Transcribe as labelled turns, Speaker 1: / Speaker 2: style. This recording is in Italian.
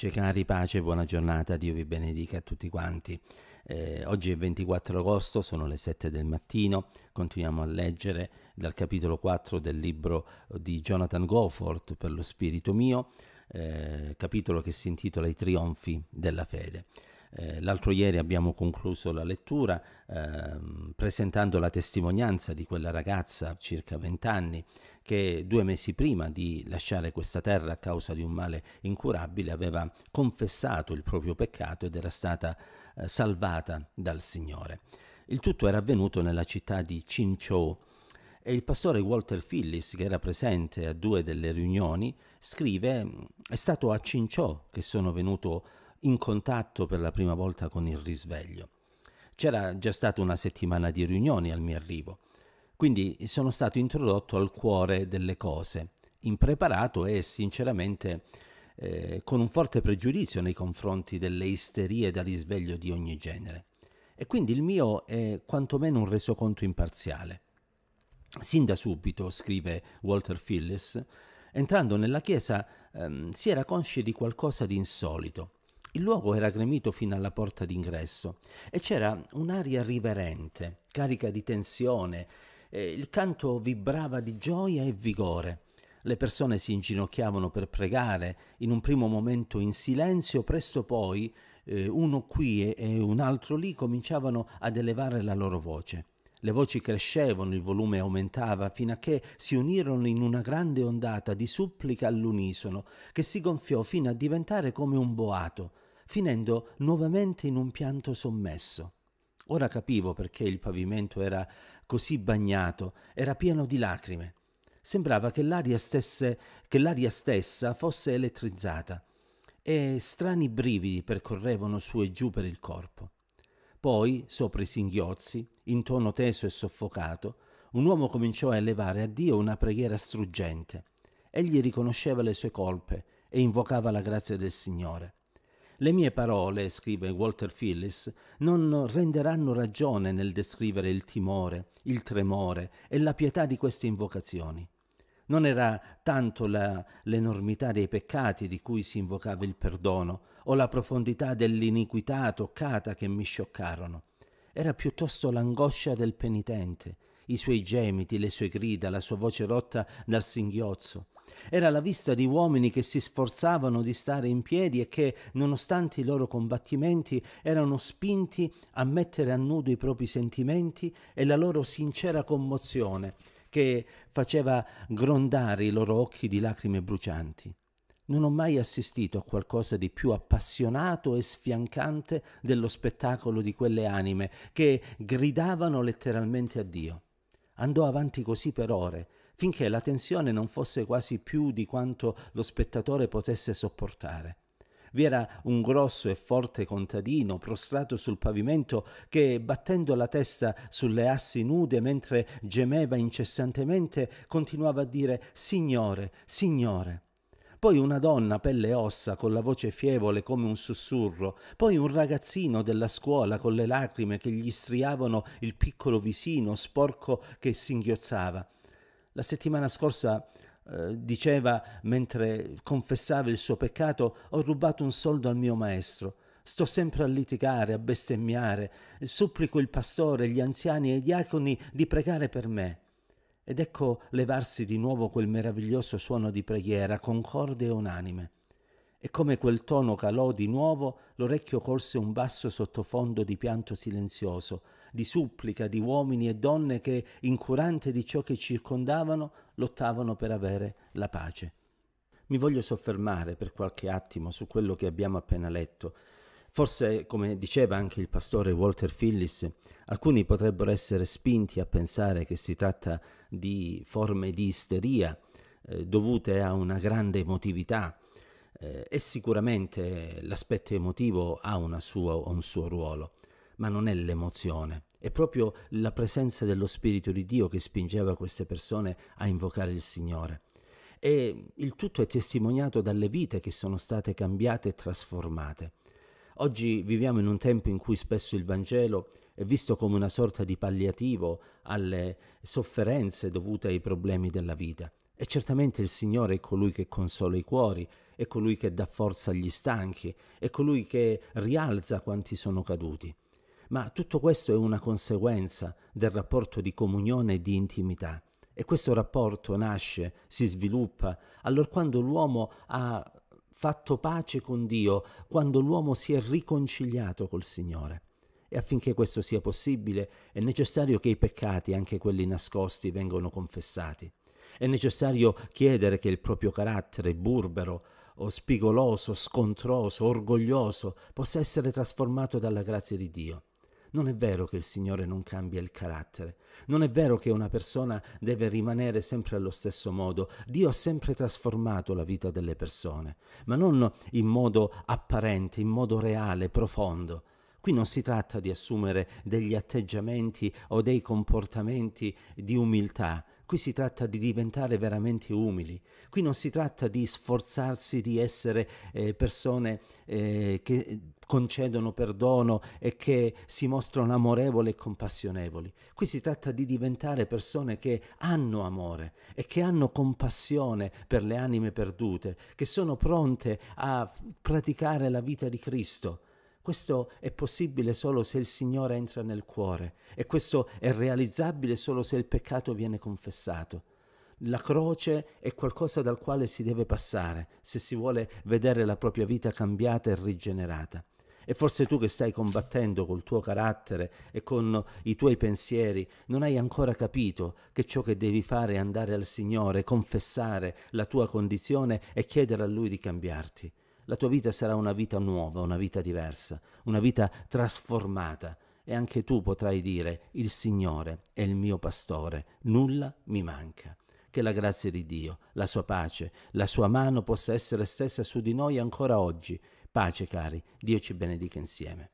Speaker 1: Pace, cari, pace, buona giornata, Dio vi benedica a tutti quanti. Eh, oggi è 24 agosto, sono le 7 del mattino, continuiamo a leggere dal capitolo 4 del libro di Jonathan Goforth per lo spirito mio, eh, capitolo che si intitola I trionfi della fede. Eh, l'altro ieri abbiamo concluso la lettura eh, presentando la testimonianza di quella ragazza, circa 20 anni, che due mesi prima di lasciare questa terra a causa di un male incurabile aveva confessato il proprio peccato ed era stata eh, salvata dal Signore. Il tutto era avvenuto nella città di Cincio e il pastore Walter Phillis, che era presente a due delle riunioni, scrive: È stato a Cincio che sono venuto a in contatto per la prima volta con il risveglio. C'era già stata una settimana di riunioni al mio arrivo, quindi sono stato introdotto al cuore delle cose, impreparato e sinceramente eh, con un forte pregiudizio nei confronti delle isterie da risveglio di ogni genere. E quindi il mio è quantomeno un resoconto imparziale. Sin da subito, scrive Walter Phillips, entrando nella chiesa ehm, si era consci di qualcosa di insolito. Il luogo era gremito fino alla porta d'ingresso e c'era un'aria riverente, carica di tensione, il canto vibrava di gioia e vigore. Le persone si inginocchiavano per pregare, in un primo momento in silenzio, presto poi eh, uno qui e, e un altro lì cominciavano ad elevare la loro voce. Le voci crescevano, il volume aumentava, fino a che si unirono in una grande ondata di supplica all'unisono, che si gonfiò fino a diventare come un boato, finendo nuovamente in un pianto sommesso. Ora capivo perché il pavimento era così bagnato, era pieno di lacrime. Sembrava che l'aria, stesse, che l'aria stessa fosse elettrizzata e strani brividi percorrevano su e giù per il corpo. Poi, sopra i singhiozzi, in tono teso e soffocato, un uomo cominciò a elevare a Dio una preghiera struggente. Egli riconosceva le sue colpe e invocava la grazia del Signore. Le mie parole, scrive Walter Phillips, non renderanno ragione nel descrivere il timore, il tremore e la pietà di queste invocazioni non era tanto la, l'enormità dei peccati di cui si invocava il perdono o la profondità dell'iniquità toccata che mi scioccarono, era piuttosto l'angoscia del penitente, i suoi gemiti, le sue grida, la sua voce rotta dal singhiozzo. Era la vista di uomini che si sforzavano di stare in piedi e che, nonostante i loro combattimenti, erano spinti a mettere a nudo i propri sentimenti e la loro sincera commozione che faceva grondare i loro occhi di lacrime brucianti. Non ho mai assistito a qualcosa di più appassionato e sfiancante dello spettacolo di quelle anime che gridavano letteralmente a Dio. Andò avanti così per ore, finché la tensione non fosse quasi più di quanto lo spettatore potesse sopportare. Vi era un grosso e forte contadino prostrato sul pavimento che, battendo la testa sulle assi nude mentre gemeva incessantemente, continuava a dire Signore, Signore. Poi una donna pelle e ossa con la voce fievole come un sussurro, poi un ragazzino della scuola con le lacrime che gli striavano il piccolo visino sporco che singhiozzava. La settimana scorsa eh, diceva mentre confessava il suo peccato, ho rubato un soldo al mio maestro. Sto sempre a litigare, a bestemmiare, supplico il pastore, gli anziani e i diaconi di pregare per me. Ed ecco levarsi di nuovo quel meraviglioso suono di preghiera, concorde e unanime. E come quel tono calò di nuovo, l'orecchio colse un basso sottofondo di pianto silenzioso, di supplica di uomini e donne che, incurante di ciò che circondavano, lottavano per avere la pace. Mi voglio soffermare per qualche attimo su quello che abbiamo appena letto. Forse, come diceva anche il pastore Walter Phillis, alcuni potrebbero essere spinti a pensare che si tratta di forme di isteria eh, dovute a una grande emotività, eh, e sicuramente l'aspetto emotivo ha sua, un suo ruolo, ma non è l'emozione. È proprio la presenza dello Spirito di Dio che spingeva queste persone a invocare il Signore. E il tutto è testimoniato dalle vite che sono state cambiate e trasformate. Oggi viviamo in un tempo in cui spesso il Vangelo è visto come una sorta di palliativo alle sofferenze dovute ai problemi della vita. E certamente il Signore è colui che consola i cuori, è colui che dà forza agli stanchi, è colui che rialza quanti sono caduti ma tutto questo è una conseguenza del rapporto di comunione e di intimità. E questo rapporto nasce, si sviluppa, allora quando l'uomo ha fatto pace con Dio, quando l'uomo si è riconciliato col Signore. E affinché questo sia possibile è necessario che i peccati, anche quelli nascosti, vengano confessati. È necessario chiedere che il proprio carattere burbero, o spigoloso, scontroso, orgoglioso, possa essere trasformato dalla grazia di Dio. Non è vero che il Signore non cambia il carattere, non è vero che una persona deve rimanere sempre allo stesso modo. Dio ha sempre trasformato la vita delle persone, ma non in modo apparente, in modo reale, profondo. Qui non si tratta di assumere degli atteggiamenti o dei comportamenti di umiltà, Qui si tratta di diventare veramente umili, qui non si tratta di sforzarsi di essere eh, persone eh, che concedono perdono e che si mostrano amorevoli e compassionevoli. Qui si tratta di diventare persone che hanno amore e che hanno compassione per le anime perdute, che sono pronte a praticare la vita di Cristo questo è possibile solo se il Signore entra nel cuore e questo è realizzabile solo se il peccato viene confessato. La croce è qualcosa dal quale si deve passare se si vuole vedere la propria vita cambiata e rigenerata. E forse tu che stai combattendo col tuo carattere e con i tuoi pensieri, non hai ancora capito che ciò che devi fare è andare al Signore, confessare la tua condizione e chiedere a Lui di cambiarti la tua vita sarà una vita nuova, una vita diversa, una vita trasformata e anche tu potrai dire il Signore è il mio pastore, nulla mi manca. Che la grazia di Dio, la sua pace, la sua mano possa essere stessa su di noi ancora oggi. Pace cari, Dio ci benedica insieme.